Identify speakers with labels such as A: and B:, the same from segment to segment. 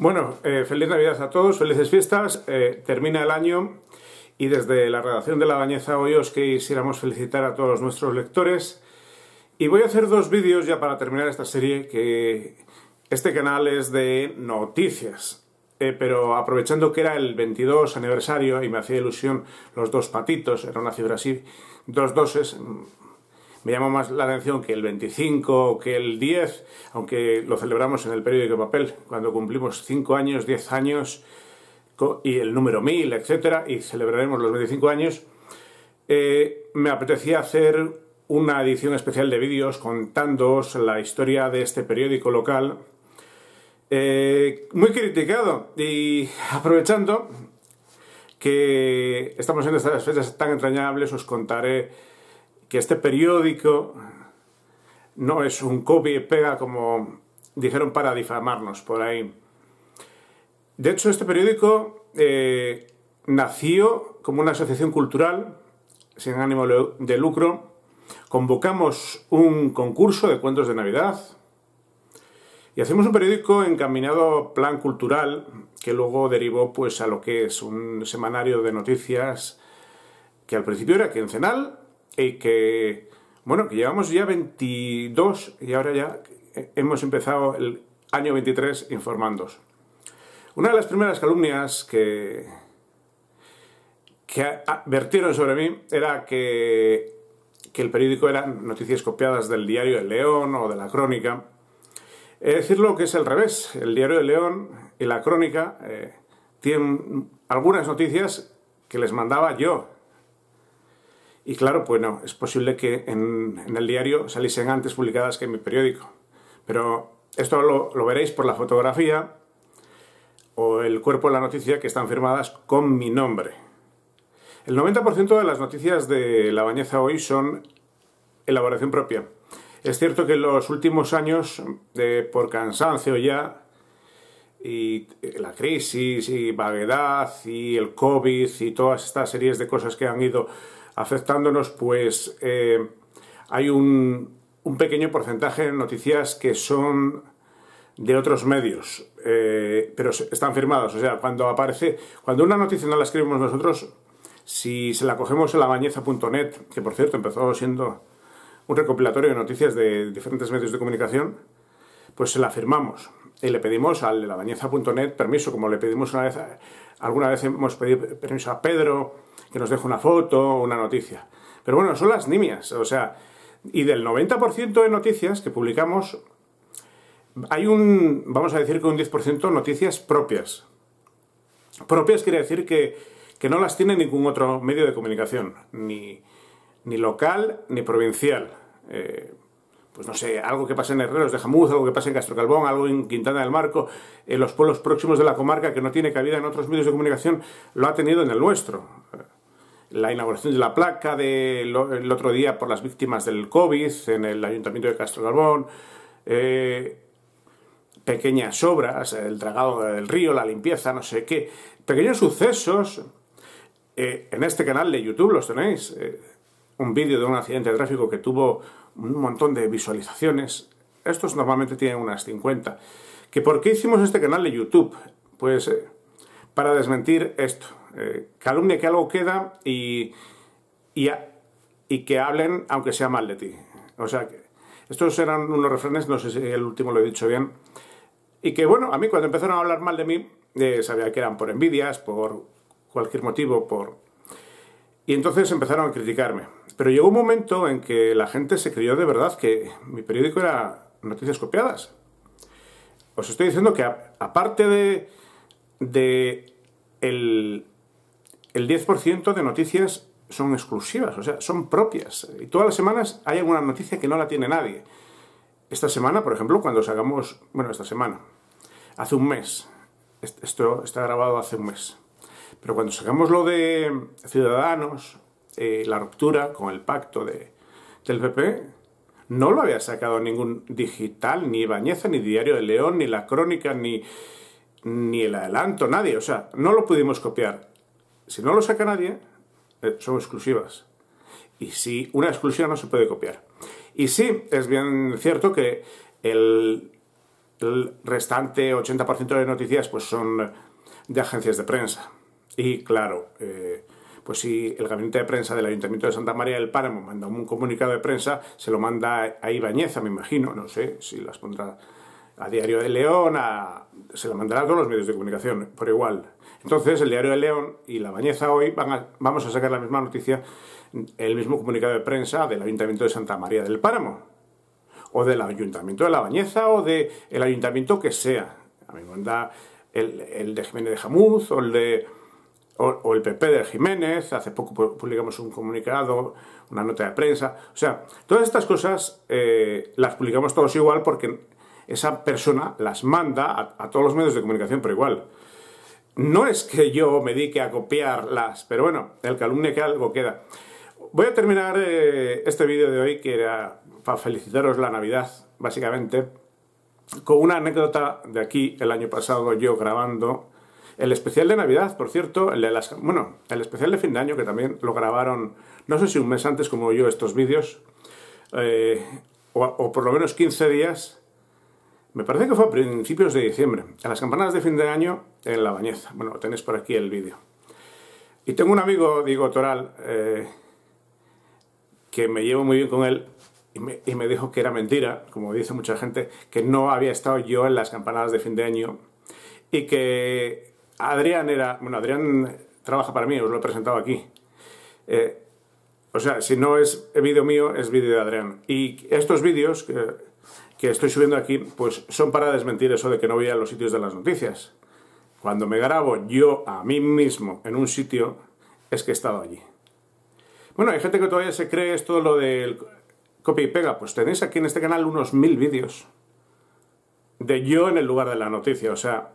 A: Bueno, eh, feliz Navidad a todos, felices fiestas. Eh, termina el año y desde la redacción de La Bañeza hoy os quisiéramos felicitar a todos nuestros lectores. Y voy a hacer dos vídeos ya para terminar esta serie, que este canal es de noticias. Eh, pero aprovechando que era el 22 aniversario y me hacía ilusión los dos patitos, era una cifra así, dos doses, me llama más la atención que el 25, que el 10, aunque lo celebramos en el periódico papel, cuando cumplimos 5 años, 10 años, y el número 1000, etcétera, y celebraremos los 25 años, eh, me apetecía hacer una edición especial de vídeos contándoos la historia de este periódico local, eh, muy criticado, y aprovechando que estamos en estas fechas tan entrañables, os contaré que este periódico no es un copy y pega como dijeron para difamarnos por ahí. De hecho, este periódico eh, nació como una asociación cultural sin ánimo de lucro. Convocamos un concurso de cuentos de Navidad y hacemos un periódico encaminado a plan cultural que luego derivó pues a lo que es un semanario de noticias que al principio era quincenal y que, bueno, que llevamos ya 22 y ahora ya hemos empezado el año 23 informando. Una de las primeras calumnias que, que vertieron sobre mí era que, el periódico eran noticias copiadas del diario El León o de la Crónica. He de decirlo que es al revés. El diario El León y la Crónica eh, tienen algunas noticias que les mandaba yo, y claro, pues es posible que en, el diario saliesen antes publicadas que en mi periódico. Pero esto lo, veréis por la fotografía o el cuerpo de la noticia que están firmadas con mi nombre. El 90% de las noticias de La Bañeza hoy son elaboración propia. Es cierto que los últimos años, de, por cansancio ya, y eh, la crisis, y vaguedad, y el COVID, y todas estas series de cosas que han ido Aceptándonos, pues eh, hay un, pequeño porcentaje de noticias que son de otros medios, eh, pero están firmadas. O sea, cuando aparece, cuando una noticia no la escribimos nosotros, si se la cogemos en labañeza.net, que por cierto empezó siendo un recopilatorio de noticias de diferentes medios de comunicación, pues se la firmamos y le pedimos al labañeza.net permiso, como le pedimos una vez, alguna vez hemos pedido permiso a Pedro, que nos deje una foto o una noticia. Pero bueno, son las nimias, o sea, y del 90% de noticias que publicamos, hay un, vamos a decir que un 10% noticias propias. Propias quiere decir que, no las tiene ningún otro medio de comunicación, ni, ni local ni provincial. Eh, pues no sé, algo que pasa en Herreros de Jamuz, algo que pasa en Castro Calvón, algo en Quintana del Marco, en los pueblos próximos de la comarca que no tiene cabida en otros medios de comunicación, lo ha tenido en el nuestro la inauguración de la placa del otro día por las víctimas del COVID en el Ayuntamiento de Castro Garbón, eh, pequeñas obras, el dragado del río, la limpieza, no sé qué, pequeños sucesos. Eh, en este canal de YouTube los tenéis. Eh, un vídeo de un accidente de tráfico que tuvo un montón de visualizaciones. Estos normalmente tienen unas 50. ¿Que ¿Por qué hicimos este canal de YouTube? Pues para desmentir esto. Eh, calumnia que algo queda y, y, que hablen aunque sea mal de ti. O sea, que estos eran unos refranes, no sé si el último lo he dicho bien. Y que bueno, a mí cuando empezaron a hablar mal de mí, eh, sabía que eran por envidias, por cualquier motivo, por... Y entonces empezaron a criticarme. Pero llegó un momento en que la gente se creyó de verdad que mi periódico era noticias copiadas. Os estoy diciendo que aparte de el, 10% de noticias son exclusivas, o sea, son propias. Y todas las semanas hay alguna noticia que no la tiene nadie. Esta semana, por ejemplo, cuando sacamos, bueno, esta semana, hace un mes, esto está grabado hace un mes, pero cuando sacamos lo de Ciudadanos, eh, la ruptura con el pacto de, del PP, no lo había sacado ningún digital, ni Bañeza, ni Diario de León, ni La Crónica, ni ni el adelanto, nadie. O sea, no lo pudimos copiar. Si no lo saca nadie, eh, son exclusivas. Y si una exclusiva no se puede copiar. Y sí, es bien cierto que el, restante 80% de noticias pues son de agencias de prensa. Y claro, eh, pues si el gabinete de prensa del Ayuntamiento de Santa María del Páramo manda un comunicado de prensa, se lo manda a Ibañez, me imagino, no sé si las pondrá a Diario de León, se la mandará a todos los medios de comunicación, por igual. Entonces, el Diario de León y La Bañeza hoy van vamos a sacar la misma noticia, el mismo comunicado de prensa del Ayuntamiento de Santa María del Páramo, o del Ayuntamiento de La Bañeza, o del Ayuntamiento que sea. A mí me manda el, el de Jiménez de Jamuz, o el de o, el PP de Jiménez, hace poco publicamos un comunicado, una nota de prensa. O sea, todas estas cosas eh, las publicamos todos igual porque esa persona las manda a, todos los medios de comunicación pero igual. No es que yo me dedique a copiarlas, pero bueno, el calumnia que algo queda. Voy a terminar eh, este vídeo de hoy, que era para felicitaros la Navidad, básicamente, con una anécdota de aquí, el año pasado, yo grabando el especial de Navidad, por cierto, el bueno, el especial de fin de año, que también lo grabaron, no sé si un mes antes como yo estos vídeos, eh, o, o por lo menos 15 días, me parece que fue a principios de diciembre, a las campanadas de fin de año en La Bañeza. Bueno, tenéis por aquí el vídeo. Y tengo un amigo, digo Toral, eh, que me llevo muy bien con él y me, dijo que era mentira, como dice mucha gente, que no había estado yo en las campanadas de fin de año y que Adrián era... Bueno, Adrián trabaja para mí, os lo he presentado aquí. Eh, o sea, si no es vídeo mío, es vídeo de Adrián. Y estos vídeos... que que estoy subiendo aquí, pues son para desmentir eso de que no voy a los sitios de las noticias. Cuando me grabo yo a mí mismo en un sitio, es que he estado allí. Bueno, hay gente que todavía se cree esto lo del copia y pega. Pues tenéis aquí en este canal unos mil vídeos de yo en el lugar de la noticia. O sea,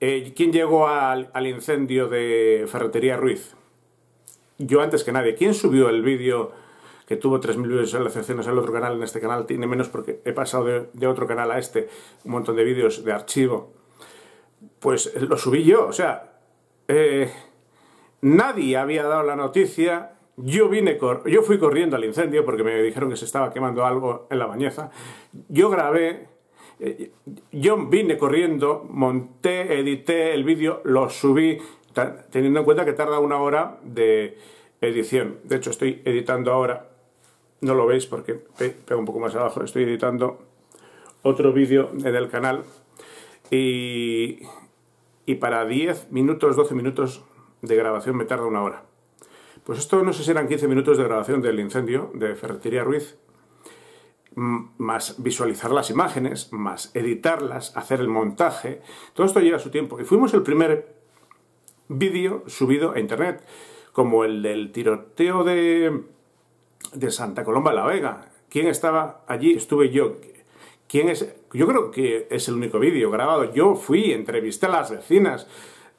A: eh, ¿quién llegó al, al incendio de Ferretería Ruiz? Yo antes que nadie. ¿Quién subió el vídeo? que tuvo 3.000 vídeos en las en el otro canal, en este canal tiene menos porque he pasado de, otro canal a este un montón de vídeos de archivo, pues eh, lo subí yo, o sea, eh, nadie había dado la noticia, yo, vine yo fui corriendo al incendio porque me dijeron que se estaba quemando algo en la bañeza, yo grabé, eh, yo vine corriendo, monté, edité el vídeo, lo subí, teniendo en cuenta que tarda una hora de edición. De hecho, estoy editando ahora no lo veis porque pego un poco más abajo, estoy editando otro vídeo en el canal y, y para 10 minutos, 12 minutos de grabación me tarda una hora. Pues esto no sé si eran 15 minutos de grabación del incendio de Ferretería Ruiz, más visualizar las imágenes, más editarlas, hacer el montaje, todo esto lleva su tiempo. Y fuimos el primer vídeo subido a internet, como el del tiroteo de de Santa Colomba de la Vega. ¿Quién estaba allí? Estuve yo. ¿Quién es? Yo creo que es el único vídeo grabado. Yo fui, entrevisté a las vecinas,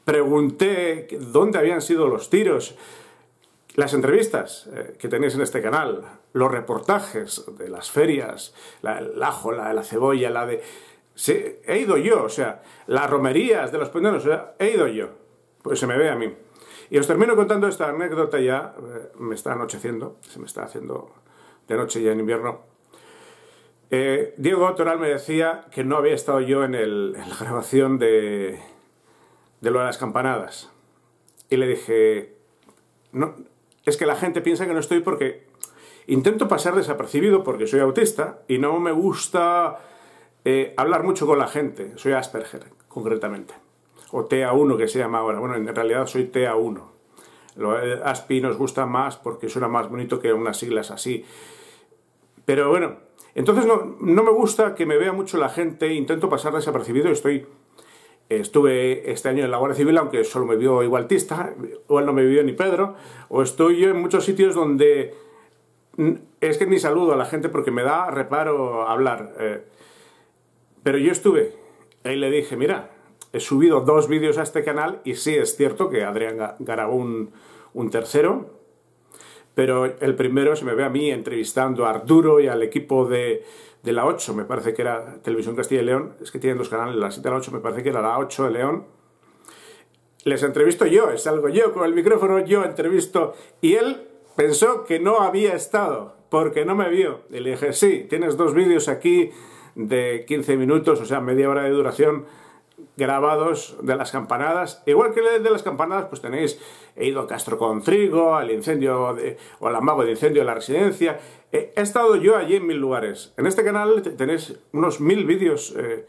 A: pregunté dónde habían sido los tiros, las entrevistas eh, que tenéis en este canal, los reportajes de las ferias, la, el ajo, la, la cebolla, la de... he ido yo, o sea, las romerías de los pendones, he ido yo. Pues se me ve a mí. Y os termino contando esta anécdota ya, eh, me está anocheciendo, se me está haciendo de noche ya en invierno. Eh, Diego Toral me decía que no había estado yo en, la grabación de, lo de las campanadas. Y le dije, no, es que la gente piensa que no estoy porque intento pasar desapercibido porque soy autista y no me gusta eh, hablar mucho con la gente. Soy Asperger, concretamente o TA1 que se llama ahora. Bueno, en realidad soy TA1. de ASPI nos gusta más porque suena más bonito que unas siglas así. Pero bueno, entonces no, me gusta que me vea mucho la gente, intento pasar desapercibido, estoy... Estuve este año en la Guardia Civil, aunque solo me vio Igualtista. Tista, él no me vio ni Pedro, o estoy yo en muchos sitios donde es que ni saludo a la gente porque me da reparo hablar. Eh. pero yo estuve, ahí le dije, mira, he subido dos vídeos a este canal y sí es cierto que Adrián Garagón, un, tercero, pero el primero se me ve a mí entrevistando a Arturo y al equipo de, de la 8, me parece que era Televisión Castilla y León, es que tienen dos canales, la 7 y la 8, me parece que era la 8 de León. Les entrevisto yo, es eh, algo yo con el micrófono, yo entrevisto, y él pensó que no había estado, porque no me vio. Y le dije, sí, tienes dos vídeos aquí de 15 minutos, o sea, media hora de duración, grabados de las campanadas. Igual que de las campanadas, pues tenéis He ido a Castro con Trigo, al incendio o al amago de incendio de la residencia. Eh, he, estado yo allí en mil lugares. En este canal tenéis unos mil vídeos eh,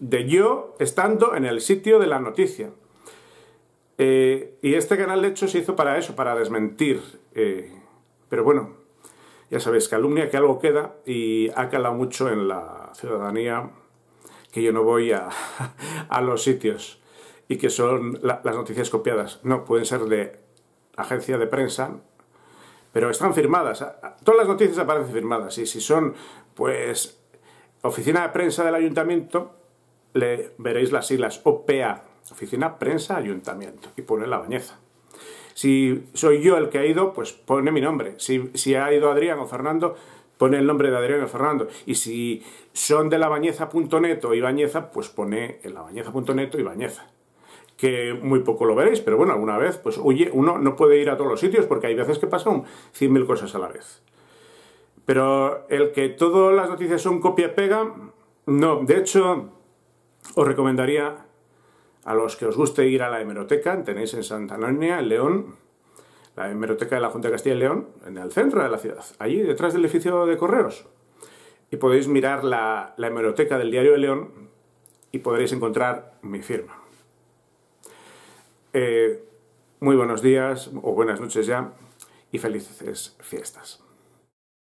A: de yo estando en el sitio de la noticia. Eh, y este canal, de hecho, se hizo para eso, para desmentir. pero bueno, ya sabéis, calumnia que algo queda y ha calado mucho en la ciudadanía yo no voy a, los sitios y que son las noticias copiadas. No, pueden ser de agencia de prensa, pero están firmadas. Todas las noticias aparecen firmadas y si son, pues, oficina de prensa del ayuntamiento, le veréis las siglas OPA, oficina prensa ayuntamiento, y pone la bañeza. Si soy yo el que ha ido, pues pone mi nombre. Si, si ha ido Adrián o Fernando, pone el nombre de Adriano Fernando, Y si son de labañeza.net o Ibañeza, pues pone en labañeza.net o Ibañeza. Que muy poco lo veréis, pero bueno, alguna vez, pues oye, uno no puede ir a todos los sitios porque hay veces que pasan 100.000 cosas a la vez. Pero el que todas las noticias son copia-pega, no. De hecho, os recomendaría a los que os guste ir a la hemeroteca, tenéis en Santa Antonia, en León, la hemeroteca de la Junta de Castilla y León, en el centro de la ciudad, allí detrás del edificio de correos. Y podéis mirar la, hemeroteca del Diario de León y podréis encontrar mi firma. Eh, muy buenos días o buenas noches ya y felices fiestas.